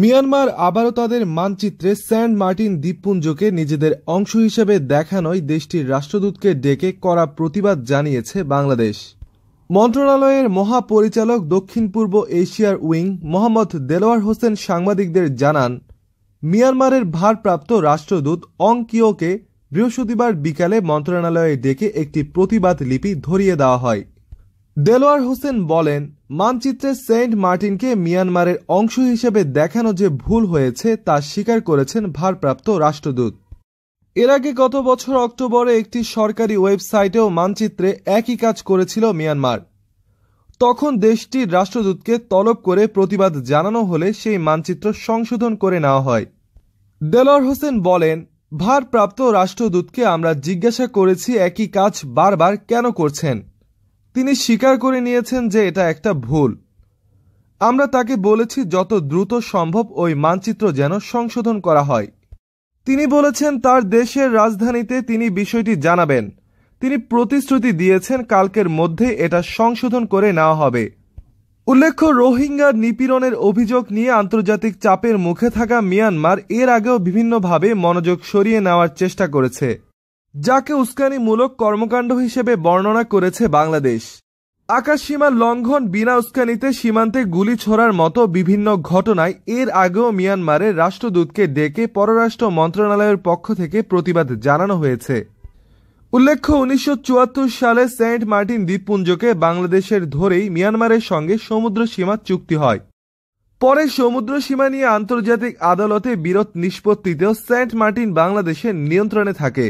Myanmar আবারও তাদের মানচিত্রে স্যান্ড মার্টিন দ্বীপপুঞ্জকে নিজেদের অংশ হিসেবে দেখানোয় দেশটির রাষ্ট্রদূতকে ডেকে করা প্রতিবাদ জানিয়েছে বাংলাদেশ মন্ত্রণালয়ের মহাপরিচালক দক্ষিণ পূর্ব এশিয়ার উইং মোহাম্মদ দেলোয়ার হোসেন সাংবাদিকদের জানান মিয়ানমারের ভারপ্রাপ্ত রাষ্ট্রদূত অং কিওকে বৃহস্পতিবার বিকালে মন্ত্রণালয়ে ডেকে একটি প্রতিবাদ লিপি ধরিয়ে দেওয়া হয় দেলোয়ার হোসেন বলেন মানচিত্রে সেন্ট মার্টিনকে মিয়ানমারের অংশ হিসেবে দেখানো যে ভুল হয়েছে তা স্বীকার করেছেন ভারপ্রাপ্ত রাষ্ট্রদূত এর আগে গত বছর অক্টোবরে একটি সরকারি ওয়েবসাইটেও মানচিত্রে একই কাজ করেছিল মিয়ানমার তখন দেশটির রাষ্ট্রদূতকে তলব করে প্রতিবাদ জানানো হলে সেই মানচিত্র সংশোধন করে নেওয়া হয় দেলোয়ার হোসেন বলেন ভারপ্রাপ্ত রাষ্ট্রদূতকে আমরা জিজ্ঞাসা করেছি একই কাজ বারবার কেন করছেন তিনি স্বীকার করে নিয়েছেন যে এটা একটা ভুল আমরা তাকে বলেছি যত দ্রুত সম্ভব ওই মানচিত্র যেন সংশোধন করা হয় তিনি বলেছেন তার দেশের রাজধানীতে তিনি বিষয়টি জানাবেন তিনি প্রতিশ্রুতি দিয়েছেন কালকের মধ্যে এটা সংশোধন করে নেওয়া হবে উল্লেখ্য রোহিঙ্গা নিপীড়নের অভিযোগ নিয়ে আন্তর্জাতিক চাপের মুখে থাকা মিয়ানমার এর আগেও বিভিন্নভাবে মনোযোগ সরিয়ে নেওয়ার চেষ্টা করেছে যাকে উস্কানিমূলক কর্মকাণ্ড হিসেবে বর্ণনা করেছে বাংলাদেশ আকাশসীমা লঙ্ঘন বিনা উস্কানিতে সীমান্তে গুলি ছোড়ার মতো বিভিন্ন ঘটনায় এর আগেও মিয়ানমারের রাষ্ট্রদূতকে ডেকে পররাষ্ট্র মন্ত্রণালয়ের পক্ষ থেকে প্রতিবাদ জানানো হয়েছে উল্লেখ্য উনিশশো সালে সেন্ট মার্টিন দ্বীপপুঞ্জকে বাংলাদেশের ধরেই মিয়ানমারের সঙ্গে সমুদ্র সীমা চুক্তি হয় পরে সমুদ্র সীমা নিয়ে আন্তর্জাতিক আদালতে বিরোধ নিষ্পত্তিতেও সেন্ট মার্টিন বাংলাদেশের নিয়ন্ত্রণে থাকে